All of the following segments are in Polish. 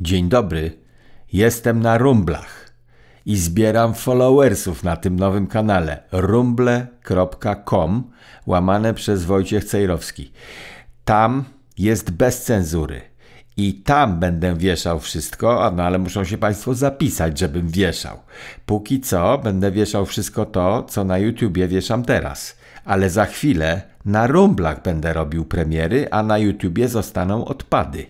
Dzień dobry, jestem na rumblach i zbieram followersów na tym nowym kanale rumble.com łamane przez Wojciech Cejrowski. Tam jest bez cenzury. I tam będę wieszał wszystko, no ale muszą się Państwo zapisać, żebym wieszał. Póki co będę wieszał wszystko to, co na YouTubie wieszam teraz, ale za chwilę na rumblach będę robił premiery, a na YouTubie zostaną odpady.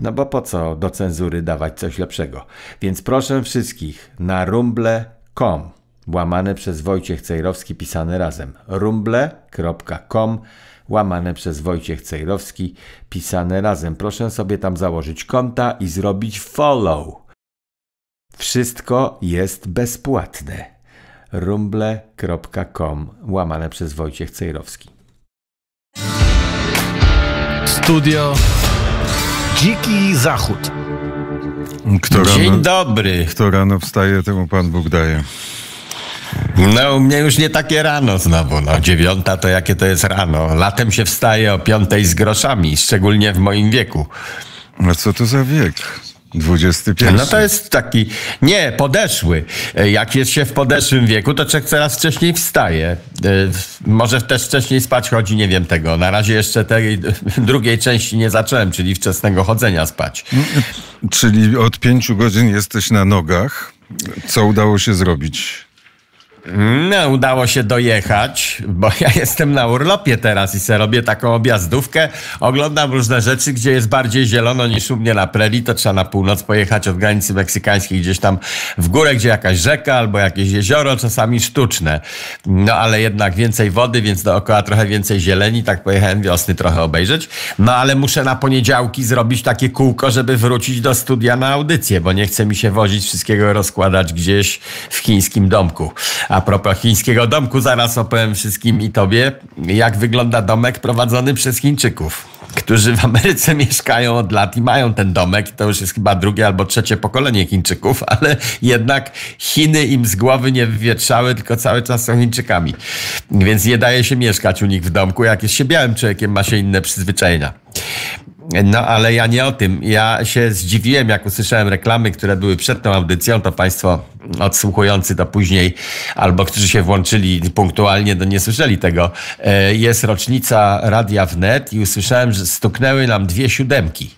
No bo po co do cenzury dawać coś lepszego? Więc proszę wszystkich na rumble.com łamane przez Wojciech Cejrowski pisane razem. rumble.com łamane przez Wojciech Cejrowski pisane razem. Proszę sobie tam założyć konta i zrobić follow. Wszystko jest bezpłatne. rumble.com łamane przez Wojciech Cejrowski studio. Dziki Zachód. Kto Dzień dobry. Kto rano wstaje, temu Pan Bóg daje. No, u mnie już nie takie rano znowu. No, dziewiąta to jakie to jest rano. Latem się wstaje o piątej z groszami, szczególnie w moim wieku. A co to za wiek? 21. No to jest taki, nie, podeszły. E, jak jest się w podeszłym wieku, to człowiek coraz wcześniej wstaje. E, może też wcześniej spać chodzi, nie wiem tego. Na razie jeszcze tej drugiej części nie zacząłem, czyli wczesnego chodzenia spać. Mm, czyli od pięciu godzin jesteś na nogach. Co udało się zrobić? No, udało się dojechać, bo ja jestem na urlopie teraz i se robię taką objazdówkę. Oglądam różne rzeczy, gdzie jest bardziej zielono niż u mnie na prerii, to trzeba na północ pojechać od granicy meksykańskiej gdzieś tam w górę, gdzie jakaś rzeka albo jakieś jezioro, czasami sztuczne. No, ale jednak więcej wody, więc dookoła trochę więcej zieleni, tak pojechałem wiosny trochę obejrzeć. No, ale muszę na poniedziałki zrobić takie kółko, żeby wrócić do studia na audycję, bo nie chce mi się wozić wszystkiego rozkładać gdzieś w chińskim domku a propos chińskiego domku, zaraz opowiem wszystkim i tobie, jak wygląda domek prowadzony przez Chińczyków, którzy w Ameryce mieszkają od lat i mają ten domek. To już jest chyba drugie albo trzecie pokolenie Chińczyków, ale jednak Chiny im z głowy nie wywietrzały, tylko cały czas są Chińczykami. Więc nie daje się mieszkać u nich w domku. Jak jest się białym człowiekiem, ma się inne przyzwyczajenia. No ale ja nie o tym. Ja się zdziwiłem, jak usłyszałem reklamy, które były przed tą audycją, to Państwo odsłuchujący to później, albo którzy się włączyli punktualnie, to nie słyszeli tego. E, jest rocznica Radia Wnet i usłyszałem, że stuknęły nam dwie siódemki.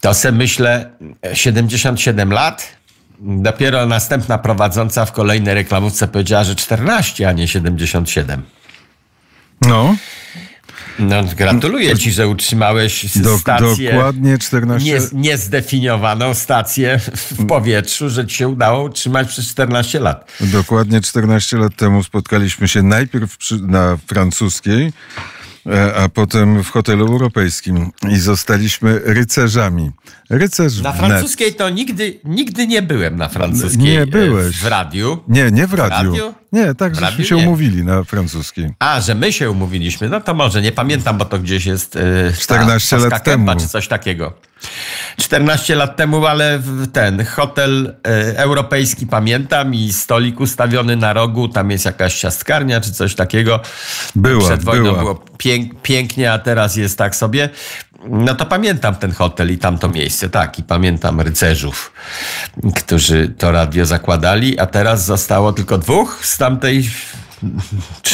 To se myślę 77 lat, Dopiero następna prowadząca w kolejnej reklamówce powiedziała, że 14, a nie 77. No. No, gratuluję ci, że utrzymałeś stację. Dokładnie 14. Nie, niezdefiniowaną stację w powietrzu, że ci się udało utrzymać przez 14 lat. Dokładnie 14 lat temu spotkaliśmy się najpierw przy, na francuskiej E, a potem w hotelu europejskim i zostaliśmy rycerzami. Rycerz na francuskiej to nigdy, nigdy nie byłem na francuskiej. Nie e, byłeś. W radiu. Nie, nie w radiu. W radiu? Nie, tak, w żeśmy radiu? się nie. umówili na francuskiej. A, że my się umówiliśmy, no to może, nie pamiętam, bo to gdzieś jest... Yy, e, 14 ta, lat temu. Czy coś takiego. 14 lat temu, ale ten hotel europejski pamiętam i stolik ustawiony na rogu, tam jest jakaś ciastkarnia czy coś takiego. Była, Przed wojną była. było pięk, pięknie, a teraz jest tak sobie. No to pamiętam ten hotel i tamto miejsce, tak, i pamiętam rycerzów, którzy to radio zakładali, a teraz zostało tylko dwóch z tamtej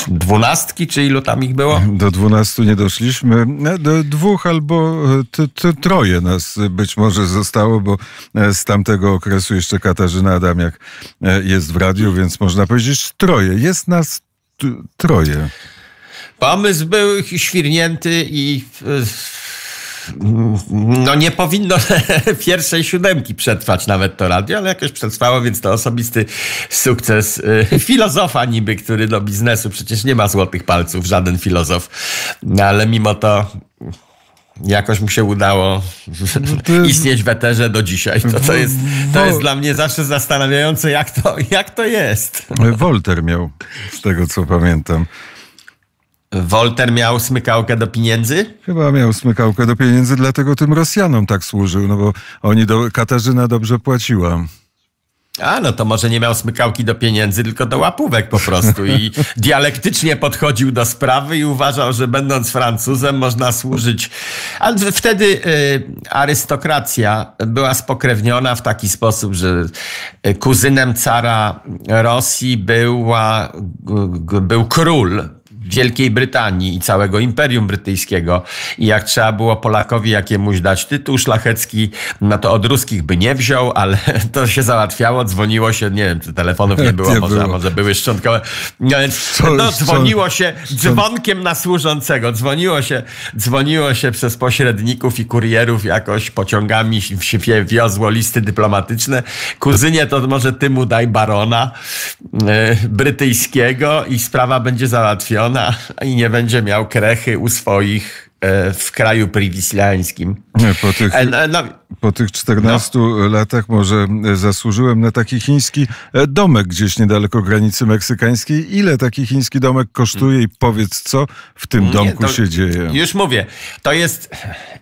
dwunastki, czy ilu tam ich było? Do dwunastu nie doszliśmy. E, do dwóch albo e, t, t, troje nas być może zostało, bo e, z tamtego okresu jeszcze Katarzyna Adamiak jest w radiu, więc można powiedzieć troje. Jest nas troje. Pomysł był świrnięty i mm, no nie powinno pierwszej siódemki przetrwać nawet to radio, ale jakoś przetrwało, więc to osobisty sukces y, filozofa niby, który do biznesu przecież nie ma złotych palców, żaden filozof, no, ale mimo to jakoś mu się udało Ty... istnieć w eterze do dzisiaj. To, to, jest, to jest dla mnie zawsze zastanawiające, jak to, jak to jest. Wolter miał, z tego co pamiętam. Wolter miał smykałkę do pieniędzy? Chyba miał smykałkę do pieniędzy, dlatego tym Rosjanom tak służył, no bo oni do, Katarzyna dobrze płaciła. A, no to może nie miał smykałki do pieniędzy, tylko do łapówek po prostu. I dialektycznie podchodził do sprawy i uważał, że będąc Francuzem można służyć. Ale wtedy y, arystokracja była spokrewniona w taki sposób, że y, kuzynem cara Rosji była, był król Wielkiej Brytanii i całego Imperium Brytyjskiego. I jak trzeba było Polakowi jakiemuś dać tytuł szlachecki, no to od ruskich by nie wziął, ale to się załatwiało, dzwoniło się, nie wiem, czy telefonów nie było, nie może, było. może były szczątkowe. No, no dzwoniło się dzwonkiem na służącego, dzwoniło się, dzwoniło się przez pośredników i kurierów jakoś pociągami się wiozło listy dyplomatyczne. Kuzynie to może ty mu daj barona yy, brytyjskiego i sprawa będzie załatwiona i nie będzie miał krechy u swoich E, w kraju priwislańskim. Po tych, e, no, no, po tych 14 no. latach może e, zasłużyłem na taki chiński domek gdzieś niedaleko granicy meksykańskiej. Ile taki chiński domek kosztuje i powiedz, co w tym domku się dzieje? Już mówię. To jest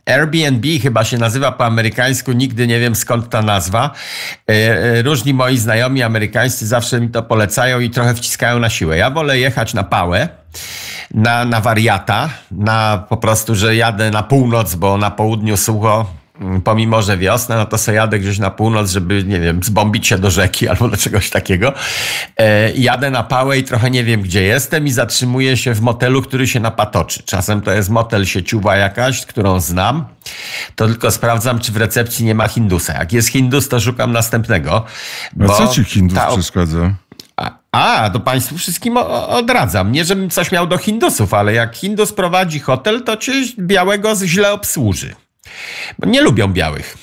Airbnb chyba się nazywa po amerykańsku. Nigdy nie wiem skąd ta nazwa. Różni moi znajomi amerykańscy zawsze mi to polecają i trochę wciskają na siłę. Ja wolę jechać na pałę na, na wariata, na po prostu, że jadę na północ, bo na południu sucho, mm, pomimo, że wiosna, no to sobie jadę gdzieś na północ, żeby, nie wiem, zbombić się do rzeki albo do czegoś takiego. E, jadę na pałę i trochę nie wiem, gdzie jestem i zatrzymuję się w motelu, który się napatoczy. Czasem to jest motel sieciowa jakaś, którą znam, to tylko sprawdzam, czy w recepcji nie ma Hindusa. Jak jest Hindus, to szukam następnego. A co ci Hindus ta... przeszkadza? A, to Państwu wszystkim odradzam. Nie, żebym coś miał do Hindusów, ale jak Hindus prowadzi hotel, to cię białego źle obsłuży. Bo nie lubią białych.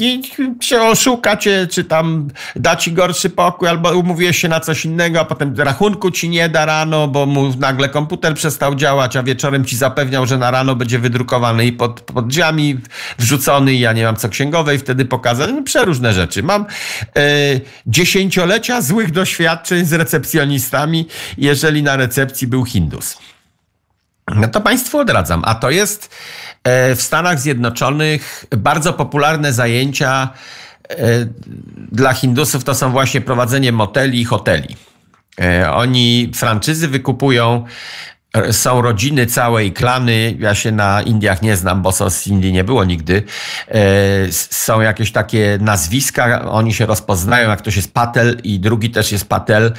I się oszuka cię, czy tam da ci gorszy pokój, albo umówiłeś się na coś innego, a potem rachunku ci nie da rano, bo mu nagle komputer przestał działać, a wieczorem ci zapewniał, że na rano będzie wydrukowany i pod, pod drzwiami wrzucony, i ja nie mam co księgowej wtedy pokazać. No, przeróżne rzeczy. Mam e, dziesięciolecia złych doświadczeń z recepcjonistami, jeżeli na recepcji był Hindus. No to Państwu odradzam. A to jest e, w Stanach Zjednoczonych bardzo popularne zajęcia e, dla Hindusów to są właśnie prowadzenie moteli i hoteli. E, oni franczyzy wykupują, są rodziny całej klany. Ja się na Indiach nie znam, bo są z Indii nie było nigdy. Są jakieś takie nazwiska, oni się rozpoznają, jak ktoś jest Patel i drugi też jest Patel.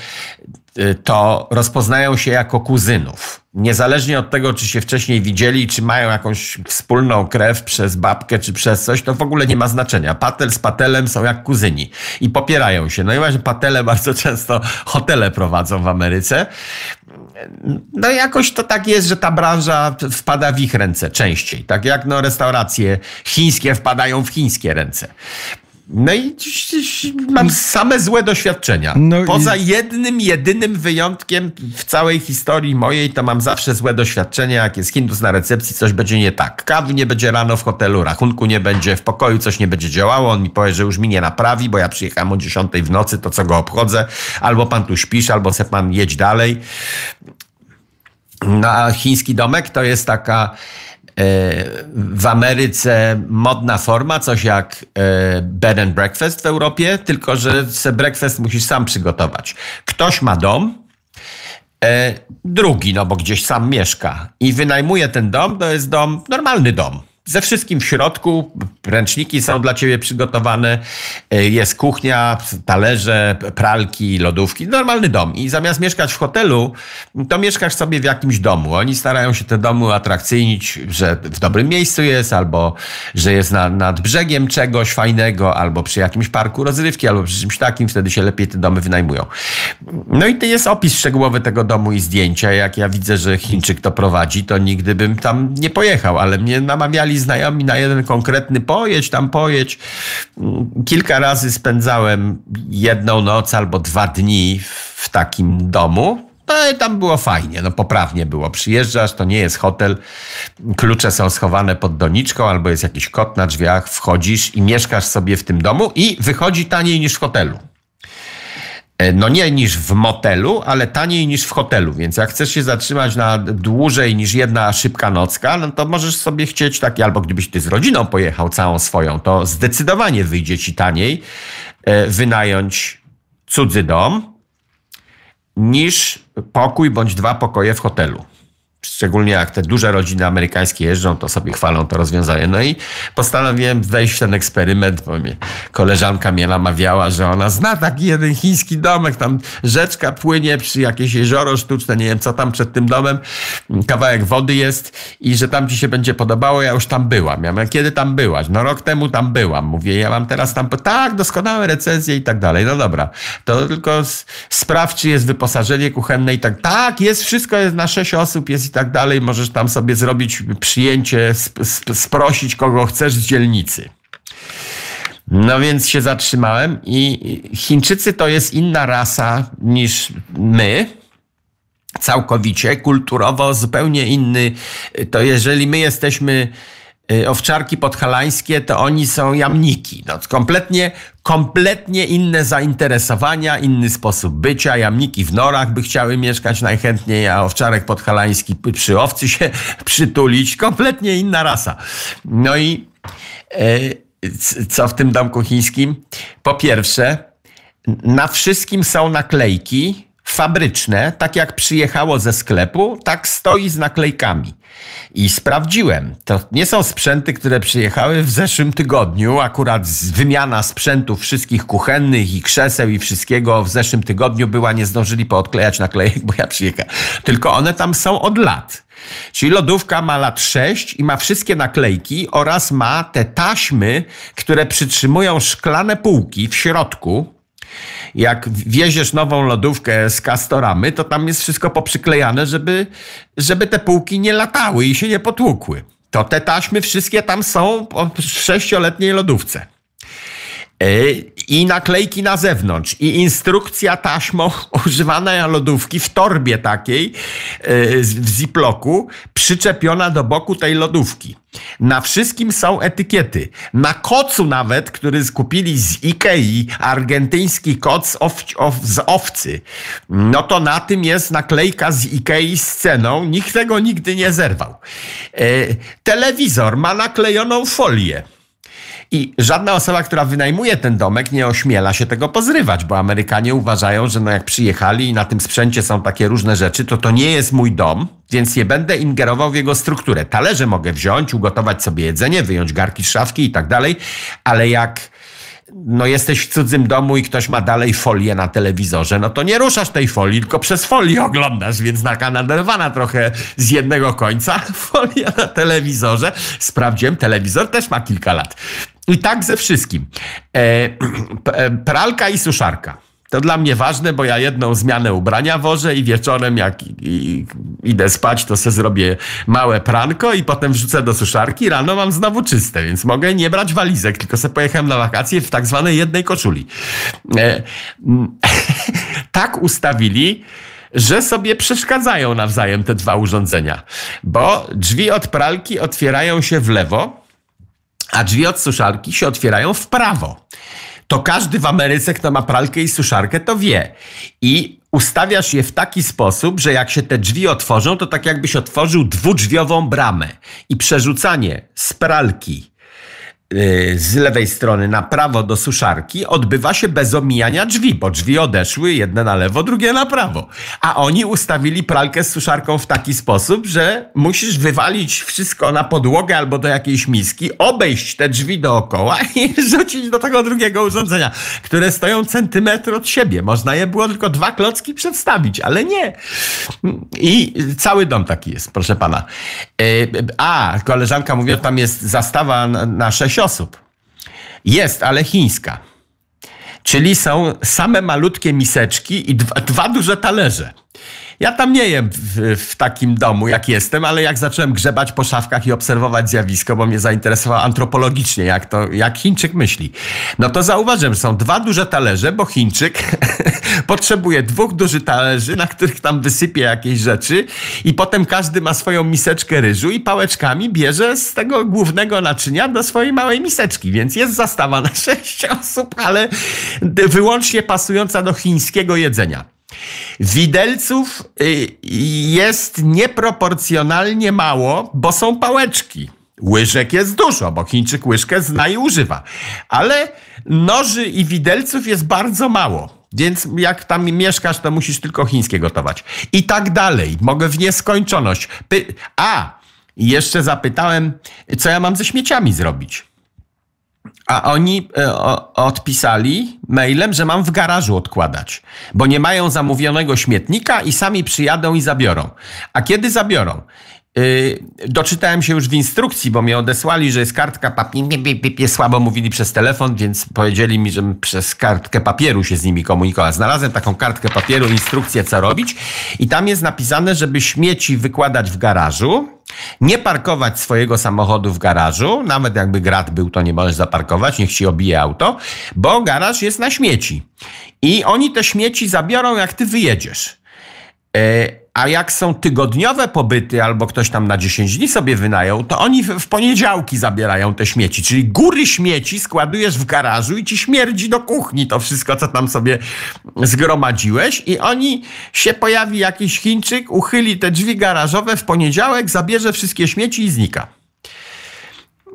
Y, to rozpoznają się jako kuzynów. Niezależnie od tego, czy się wcześniej widzieli, czy mają jakąś wspólną krew przez babkę, czy przez coś, to w ogóle nie ma znaczenia. Patel z patelem są jak kuzyni i popierają się. No i właśnie patele bardzo często hotele prowadzą w Ameryce. No jakoś to tak jest, że ta branża wpada w ich ręce częściej. Tak jak no restauracje chińskie wpadają w chińskie ręce. No i mam same złe doświadczenia. No Poza i... jednym, jedynym wyjątkiem w całej historii mojej, to mam zawsze złe doświadczenia, jak jest Hindus na recepcji, coś będzie nie tak. Kawy nie będzie rano w hotelu, rachunku nie będzie, w pokoju coś nie będzie działało, on mi powie, że już mi nie naprawi, bo ja przyjechałem o 10 w nocy, to co go obchodzę, albo pan tu śpisz, albo se pan jedź dalej. No a chiński domek to jest taka E, w Ameryce modna forma, coś jak e, bed and breakfast w Europie, tylko że se breakfast musisz sam przygotować. Ktoś ma dom, e, drugi, no bo gdzieś sam mieszka i wynajmuje ten dom, to jest dom, normalny dom. Ze wszystkim w środku, Ręczniki są dla ciebie przygotowane, e, jest kuchnia, talerze, pralki, lodówki, normalny dom. I zamiast mieszkać w hotelu, to mieszkasz sobie w jakimś domu. Oni starają się te domy atrakcyjnić, że w dobrym miejscu jest, albo że jest na, nad brzegiem czegoś fajnego, albo przy jakimś parku rozrywki, albo przy czymś takim, wtedy się lepiej te domy wynajmują. No i to jest opis szczegółowy tego domu i zdjęcia. Jak ja widzę, że Chińczyk to prowadzi, to nigdy bym tam nie pojechał, ale mnie namawiali znajomi na jeden konkretny pomysł, pojedź, tam pojedź. Kilka razy spędzałem jedną noc albo dwa dni w takim domu. No i tam było fajnie, no poprawnie było. Przyjeżdżasz, to nie jest hotel, klucze są schowane pod doniczką albo jest jakiś kot na drzwiach, wchodzisz i mieszkasz sobie w tym domu i wychodzi taniej niż w hotelu. E, no nie niż w motelu, ale taniej niż w hotelu. Więc jak chcesz się zatrzymać na dłużej niż jedna szybka nocka, no to możesz sobie chcieć taki, albo gdybyś ty z rodziną pojechał całą swoją, to zdecydowanie wyjdzie ci taniej e, wynająć cudzy dom niż pokój bądź dwa pokoje w hotelu Szczególnie jak te duże rodziny amerykańskie jeżdżą, to sobie chwalą to rozwiązanie. No i postanowiłem wejść w ten eksperyment, bo mnie koleżanka mnie namawiała, że ona zna taki jeden chiński domek, tam rzeczka płynie przy jakieś jezioro sztuczne, nie wiem co tam przed tym domem, kawałek wody jest i że tam ci się będzie podobało, ja już tam byłam. Ja mówię, kiedy tam byłaś? No rok temu tam byłam. Mówię, ja mam teraz tam, tak, doskonałe recenzje i tak dalej. No dobra, to tylko sprawdź, czy jest wyposażenie kuchenne i tak, tak, jest, wszystko jest na sześć osób, jest i tak dalej. Możesz tam sobie zrobić przyjęcie, sprosić kogo chcesz z dzielnicy. No więc się zatrzymałem i Chińczycy to jest inna rasa niż my. Całkowicie, kulturowo zupełnie inny. To jeżeli my jesteśmy Y, owczarki podhalańskie, to oni są jamniki. No, kompletnie, kompletnie inne zainteresowania, inny sposób bycia. Jamniki w norach by chciały mieszkać najchętniej, a owczarek podhalański przy owcy się przytulić. Kompletnie inna rasa. No i y, co w tym domku chińskim? Po pierwsze, na wszystkim są naklejki, fabryczne, tak jak przyjechało ze sklepu, tak stoi z naklejkami. I sprawdziłem. To nie są sprzęty, które przyjechały w zeszłym tygodniu. Akurat wymiana sprzętów wszystkich kuchennych i krzeseł i wszystkiego w zeszłym tygodniu była, nie zdążyli poodklejać naklejek, bo ja przyjechałem. Tylko one tam są od lat. Czyli lodówka ma lat 6 i ma wszystkie naklejki oraz ma te taśmy, które przytrzymują szklane półki w środku, jak wieziesz nową lodówkę z kastoramy, to tam jest wszystko poprzyklejane, żeby, żeby te półki nie latały i się nie potłukły. To te taśmy wszystkie tam są w sześcioletniej lodówce. E, i naklejki na zewnątrz, i instrukcja taśmą używana lodówki w torbie takiej e, w ziploku, przyczepiona do boku tej lodówki. Na wszystkim są etykiety. Na kocu nawet, który skupili z Ikei, argentyński koc z, of, of, z owcy, no to na tym jest naklejka z Ikei z ceną. Nikt tego nigdy nie zerwał. E, telewizor ma naklejoną folię i żadna osoba, która wynajmuje ten domek, nie ośmiela się tego pozrywać, bo Amerykanie uważają, że no jak przyjechali i na tym sprzęcie są takie różne rzeczy, to to nie jest mój dom, więc nie będę ingerował w jego strukturę. Talerze mogę wziąć, ugotować sobie jedzenie, wyjąć garki z szafki i tak dalej, ale jak no jesteś w cudzym domu i ktoś ma dalej folię na telewizorze, no to nie ruszasz tej folii, tylko przez folię oglądasz, więc taka naderwana trochę z jednego końca folia na telewizorze. Sprawdziłem, telewizor też ma kilka lat. I tak ze wszystkim. E, e pralka i suszarka to dla mnie ważne, bo ja jedną zmianę ubrania wożę i wieczorem jak i, i, idę spać, to se zrobię małe pranko i potem wrzucę do suszarki. Rano mam znowu czyste, więc mogę nie brać walizek, tylko se pojechałem na wakacje w tak zwanej jednej koszuli. E, tak ustawili, że sobie przeszkadzają nawzajem te dwa urządzenia, bo drzwi od pralki otwierają się w lewo, a drzwi od suszarki się otwierają w prawo to każdy w Ameryce, kto ma pralkę i suszarkę, to wie. I ustawiasz je w taki sposób, że jak się te drzwi otworzą, to tak jakbyś otworzył dwudrzwiową bramę. I przerzucanie z pralki Y, z lewej strony na prawo do suszarki odbywa się bez omijania drzwi, bo drzwi odeszły jedne na lewo, drugie na prawo. A oni ustawili pralkę z suszarką w taki sposób, że musisz wywalić wszystko na podłogę albo do jakiejś miski, obejść te drzwi dookoła i rzucić do tego drugiego urządzenia, które stoją centymetr od siebie. Można je było tylko dwa klocki przedstawić, ale nie. I cały dom taki jest, proszę pana. Y, a, koleżanka że tam jest zastawa na sześć osób. Jest, ale chińska. Czyli są same malutkie miseczki i dwa, dwa duże talerze. Ja tam nie jem w, w, takim domu, jak jestem, ale jak zacząłem grzebać po szafkach i obserwować zjawisko, bo mnie zainteresowało antropologicznie, jak, to, jak Chińczyk myśli, no to zauważyłem, są dwa duże talerze, bo Chińczyk potrzebuje dwóch dużych talerzy, na których tam wysypie jakieś rzeczy i potem każdy ma swoją miseczkę ryżu i pałeczkami bierze z tego głównego naczynia do swojej małej miseczki, więc jest zastawa na sześć osób, ale wyłącznie pasująca do chińskiego jedzenia. Widelców y, jest nieproporcjonalnie mało, bo są pałeczki. Łyżek jest dużo, bo Chińczyk łyżkę zna i używa. Ale noży i widelców jest bardzo mało. Więc jak tam mieszkasz, to musisz tylko chińskie gotować. I tak dalej. Mogę w nieskończoność. Py A! Jeszcze zapytałem, co ja mam ze śmieciami zrobić. A oni e, o, odpisali mailem, że mam w garażu odkładać, bo nie mają zamówionego śmietnika i sami przyjadą i zabiorą. A kiedy zabiorą? Y, doczytałem się już w instrukcji, bo mnie odesłali, że jest kartka papieru. Słabo mówili przez telefon, więc powiedzieli mi, że przez kartkę papieru się z nimi komunikowała. Znalazłem taką kartkę papieru, instrukcję co robić i tam jest napisane, żeby śmieci wykładać w garażu nie parkować swojego samochodu w garażu, nawet jakby grat był, to nie możesz zaparkować, niech ci obije auto, bo garaż jest na śmieci. I oni te śmieci zabiorą, jak ty wyjedziesz. Yy, a jak są tygodniowe pobyty, albo ktoś tam na 10 dni sobie wynają, to oni w poniedziałki zabierają te śmieci. Czyli góry śmieci składujesz w garażu i ci śmierdzi do kuchni to wszystko, co tam sobie zgromadziłeś. I oni się pojawi jakiś Chińczyk, uchyli te drzwi garażowe w poniedziałek, zabierze wszystkie śmieci i znika.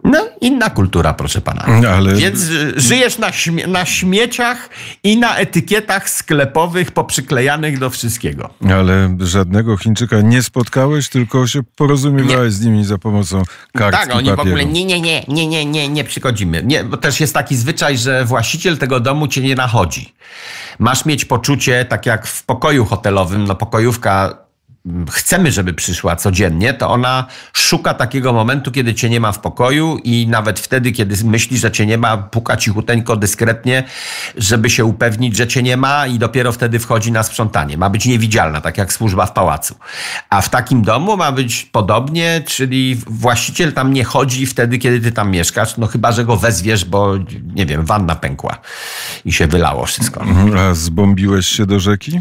No, inna kultura, proszę pana. Mm, ale... Więc y, żyjesz na, śmie na śmieciach i na etykietach sklepowych poprzyklejanych do wszystkiego. Ale żadnego Chińczyka nie spotkałeś, tylko się porozumiewałeś nie. z nimi za pomocą kartki Tak, oni papieru. w ogóle nie, nie, nie, nie, nie, nie, nie przychodzimy. Nie, bo też jest taki zwyczaj, że właściciel tego domu cię nie nachodzi. Masz mieć poczucie, tak jak w pokoju hotelowym, no pokojówka chcemy, żeby przyszła codziennie, to ona szuka takiego momentu, kiedy cię nie ma w pokoju i nawet wtedy, kiedy myślisz, że cię nie ma, puka cichuteńko, dyskretnie, żeby się upewnić, że cię nie ma i dopiero wtedy wchodzi na sprzątanie. Ma być niewidzialna, tak jak służba w pałacu. A w takim domu ma być podobnie, czyli właściciel tam nie chodzi wtedy, kiedy ty tam mieszkasz, no chyba, że go wezwiesz, bo nie wiem, wanna pękła i się wylało wszystko. Mhm. A zbombiłeś się do rzeki?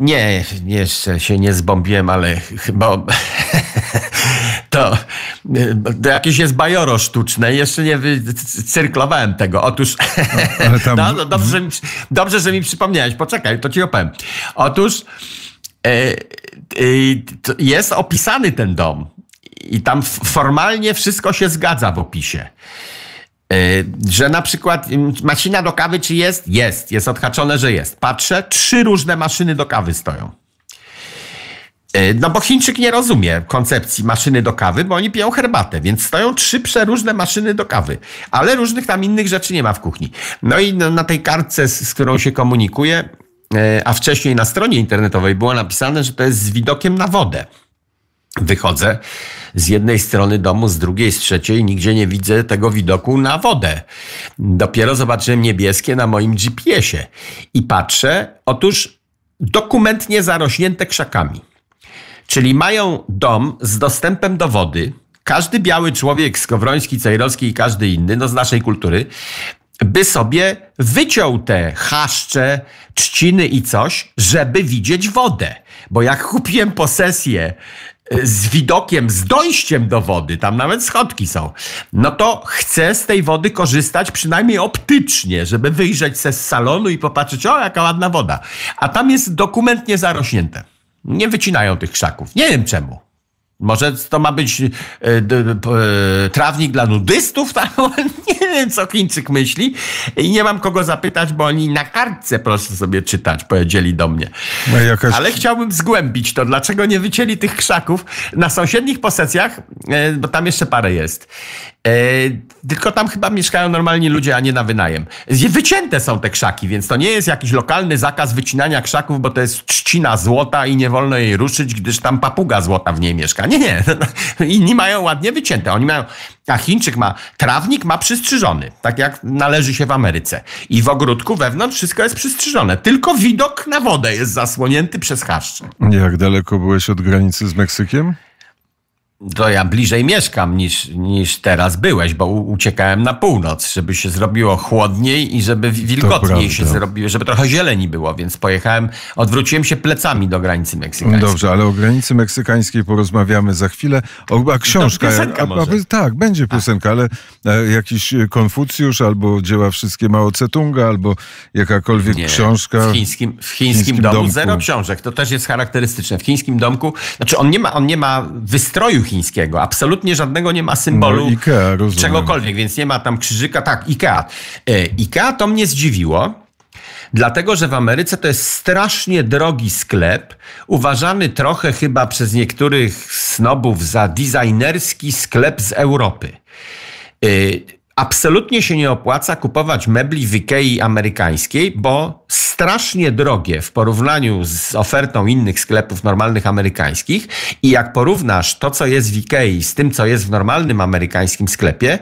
Nie, jeszcze się nie zbombiłem, ale chyba to, to e, jakieś jest bajoro sztuczne. Jeszcze nie cyrklowałem tego. Otóż, no, tam... No, no dobrze, dobrze, że mi przypomniałeś. Poczekaj, to ci opowiem. Otóż e, e, jest opisany ten dom i tam formalnie wszystko się zgadza w opisie. Y, że na przykład y, maszyna do kawy czy jest? Jest, jest odhaczone, że jest. Patrzę, trzy różne maszyny do kawy stoją. Y, no bo Chińczyk nie rozumie koncepcji maszyny do kawy, bo oni piją herbatę, więc stoją trzy przeróżne maszyny do kawy, ale różnych tam innych rzeczy nie ma w kuchni. No i na tej kartce, z którą się komunikuje, a wcześniej na stronie internetowej było napisane, że to jest z widokiem na wodę. Wychodzę, z jednej strony domu, z drugiej, z trzeciej, nigdzie nie widzę tego widoku na wodę. Dopiero zobaczyłem niebieskie na moim GPS-ie i patrzę, otóż dokumentnie zarośnięte krzakami. Czyli mają dom z dostępem do wody. Każdy biały człowiek, Skowroński, Cejrowski i każdy inny, no z naszej kultury, by sobie wyciął te chaszcze, trzciny i coś, żeby widzieć wodę. Bo jak kupiłem posesję z widokiem, z dojściem do wody, tam nawet schodki są, no to chcę z tej wody korzystać przynajmniej optycznie, żeby wyjrzeć ze salonu i popatrzeć, o jaka ładna woda. A tam jest dokumentnie zarośnięte. Nie wycinają tych krzaków. Nie wiem czemu. Może to ma być y, y, y, trawnik dla nudystów? Tam? Nie wiem, co Chińczyk myśli. I nie mam kogo zapytać, bo oni na kartce proszę sobie czytać, powiedzieli do mnie. No jakaś... Ale chciałbym zgłębić to, dlaczego nie wycięli tych krzaków na sąsiednich posesjach, e, bo tam jeszcze parę jest. E, tylko tam chyba mieszkają normalni ludzie, a nie na wynajem. Wycięte są te krzaki, więc to nie jest jakiś lokalny zakaz wycinania krzaków, bo to jest trzcina złota i nie wolno jej ruszyć, gdyż tam papuga złota w niej mieszka. Nie, nie. No, no. Inni mają ładnie wycięte. Oni mają, a Chińczyk ma, trawnik ma przystrzyżony, tak jak należy się w Ameryce. I w ogródku wewnątrz wszystko jest przystrzyżone. Tylko widok na wodę jest zasłonięty przez chaszcze. Jak daleko byłeś od granicy z Meksykiem? to ja bliżej mieszkam niż, niż teraz byłeś, bo uciekałem na północ, żeby się zrobiło chłodniej i żeby wilgotniej się zrobiło, żeby trochę zieleni było, więc pojechałem, odwróciłem się plecami do granicy meksykańskiej. Dobrze, ale o granicy meksykańskiej porozmawiamy za chwilę. O, a książka. A, a, a, tak, będzie tak. piosenka, ale e, jakiś Konfucjusz albo dzieła wszystkie Mao Tse-tunga, albo jakakolwiek Nie, książka. W chińskim, w chińskim, chińskim domu domku. zero książek. To też jest charakterystyczne. W chińskim domku, znaczy on nie ma, on nie ma wystroju chińskiego. Absolutnie żadnego nie ma no, symbolu no, Ikea, czegokolwiek, więc nie ma tam krzyżyka. Tak, IKEA. E, IKEA to mnie zdziwiło. Dlatego, że w Ameryce to jest strasznie drogi sklep, uważany trochę chyba przez niektórych snobów za designerski sklep z Europy. E, absolutnie się nie opłaca kupować mebli w Ikei amerykańskiej, bo strasznie drogie w porównaniu z ofertą innych sklepów normalnych amerykańskich i jak porównasz to, co jest w Ikei z tym, co jest w normalnym amerykańskim sklepie,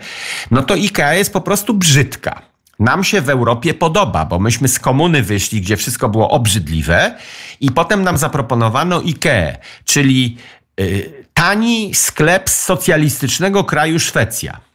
no to Ikea jest po prostu brzydka. Nam się w Europie podoba, bo myśmy z komuny wyszli, gdzie wszystko było obrzydliwe i potem nam zaproponowano Ikea, czyli yy, tani sklep z socjalistycznego kraju Szwecja.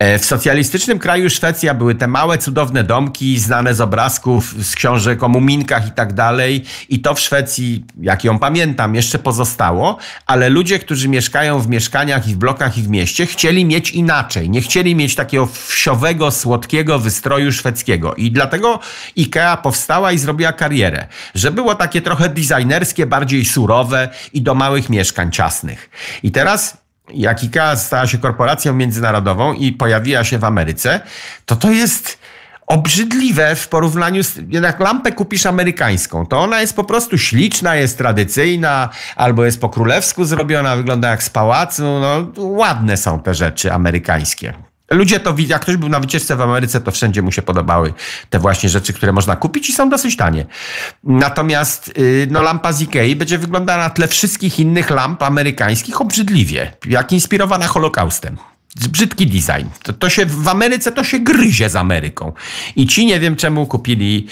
E, w socjalistycznym kraju Szwecja były te małe, cudowne domki, znane z obrazków, z książek o muminkach i tak dalej. I to w Szwecji, jak ją pamiętam, jeszcze pozostało, ale ludzie, którzy mieszkają w mieszkaniach i w blokach i w mieście, chcieli mieć inaczej. Nie chcieli mieć takiego wsiowego, słodkiego wystroju szwedzkiego. I dlatego IKEA powstała i zrobiła karierę, że było takie trochę designerskie, bardziej surowe i do małych mieszkań ciasnych. I teraz jak IKEA stała się korporacją międzynarodową i pojawiła się w Ameryce, to to jest obrzydliwe w porównaniu z, Jednak lampę kupisz amerykańską, to ona jest po prostu śliczna, jest tradycyjna, albo jest po królewsku zrobiona, wygląda jak z pałacu, no ładne są te rzeczy amerykańskie. Ludzie to, jak ktoś był na wycieczce w Ameryce, to wszędzie mu się podobały te właśnie rzeczy, które można kupić i są dosyć tanie. Natomiast y, no, lampa z Ikei będzie wyglądała na tle wszystkich innych lamp amerykańskich obrzydliwie, jak inspirowana Holokaustem. Brzydki design. To, to się w Ameryce to się gryzie z Ameryką. I ci nie wiem czemu kupili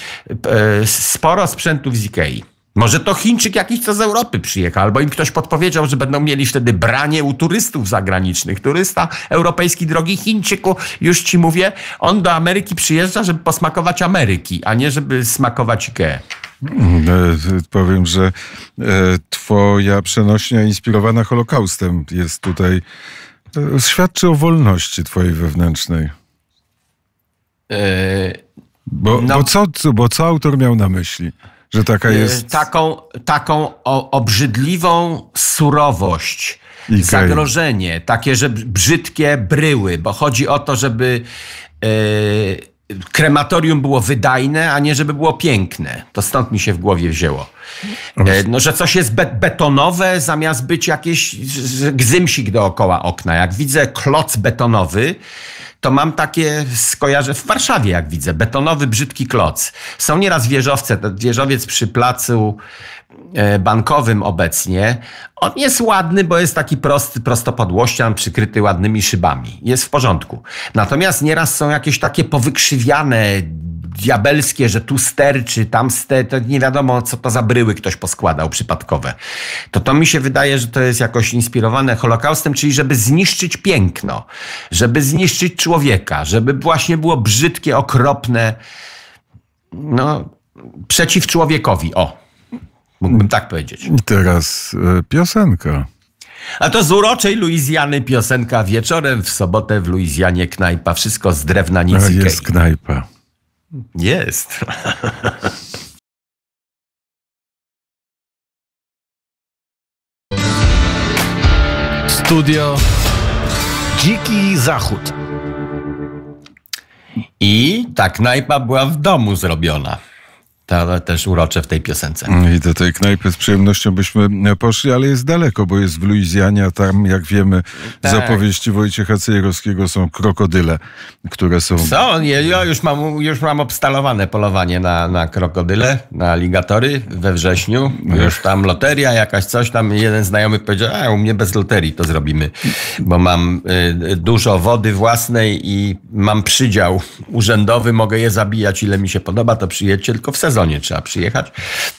e, sporo sprzętów z Ikei. Może to Chińczyk jakiś, co z Europy przyjechał, albo im ktoś podpowiedział, że będą mieli wtedy branie u turystów zagranicznych. Turysta europejski, drogi Chińczyku, już ci mówię, on do Ameryki przyjeżdża, żeby posmakować Ameryki, a nie żeby smakować Ikea. Mm, e, powiem, że e, twoja przenośnia inspirowana Holokaustem jest tutaj. E, świadczy o wolności twojej wewnętrznej. Bo, no. bo, co, bo co autor miał na myśli? Że taka e, jest. Taką, taką obrzydliwą surowość. Ikei. Zagrożenie, takie, że brzydkie bryły, bo chodzi o to, żeby yy, krematorium było wydajne, a nie żeby było piękne. To stąd mi się w głowie wzięło. E, no, że coś jest betonowe zamiast być jakieś gzymsik dookoła okna. Jak widzę kloc betonowy, to mam takie skojarzę w Warszawie, jak widzę, betonowy, brzydki kloc. Są nieraz wieżowce, ten wieżowiec przy placu E, bankowym obecnie, on jest ładny, bo jest taki prosty, prostopadłościan, przykryty ładnymi szybami. Jest w porządku. Natomiast nieraz są jakieś takie powykrzywiane, diabelskie, że tu sterczy, tam ster, to nie wiadomo, co to za bryły ktoś poskładał przypadkowe. To to mi się wydaje, że to jest jakoś inspirowane Holokaustem, czyli żeby zniszczyć piękno, żeby zniszczyć człowieka, żeby właśnie było brzydkie, okropne, no, przeciw człowiekowi, o. Mógłbym tak powiedzieć. I teraz e, piosenka. A to z uroczej Luizjany piosenka wieczorem w sobotę w Luizjanie knajpa. Wszystko z drewna, nic A Jest knajpa. Jest. Studio Dziki Zachód. I ta knajpa była w domu zrobiona ale też urocze w tej piosence. Mm, I do tej knajpy z przyjemnością byśmy e, poszli, ale jest daleko, bo jest w Luizjanie, a tam, jak wiemy, tak. z opowieści Wojciecha Cejrowskiego są krokodyle, które są... Co? Ja już mam, już mam obstalowane polowanie na, na krokodyle, na aligatory we wrześniu. Już tam loteria jakaś, coś tam. Jeden znajomy powiedział, a u mnie bez loterii to zrobimy, bo mam y, dużo wody własnej i mam przydział urzędowy, mogę je zabijać ile mi się podoba, to przyjedźcie tylko w sezonie sezonie trzeba przyjechać,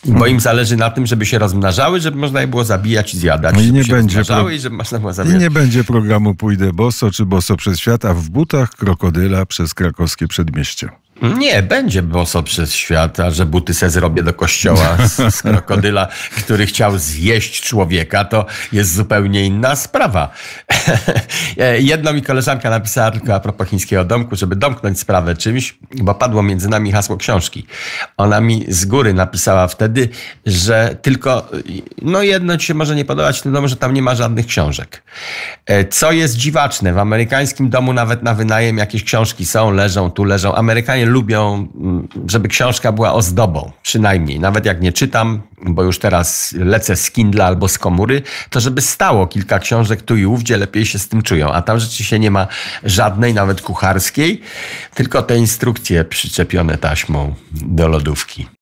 bo im zależy na tym, żeby się rozmnażały, żeby można je było zabijać i zjadać. No i nie będzie pro... i żeby można było I nie będzie programu Pójdę boso czy boso przez świat, a w butach krokodyla przez krakowskie przedmieście. Nie, będzie boso przez świat, a że buty se zrobię do kościoła z, z, krokodyla, który chciał zjeść człowieka, to jest zupełnie inna sprawa. E, jedno mi koleżanka napisała tylko a propos chińskiego domku, żeby domknąć sprawę czymś, bo padło między nami hasło książki. Ona mi z góry napisała wtedy, że tylko no jedno ci się może nie podobać w tym domu, że tam nie ma żadnych książek. E, co jest dziwaczne, w amerykańskim domu nawet na wynajem jakieś książki są, leżą, tu leżą. Amerykanie lubią, mm, żeby książka była ozdobą, przynajmniej. Nawet jak nie czytam, bo już teraz lecę z Kindle albo z komury, to żeby stało kilka książek tu i ówdzie, lepiej się z tym czują. A tam rzeczywiście nie ma żadnej, nawet kucharskiej, tylko te instrukcje przyczepione taśmą do lodówki.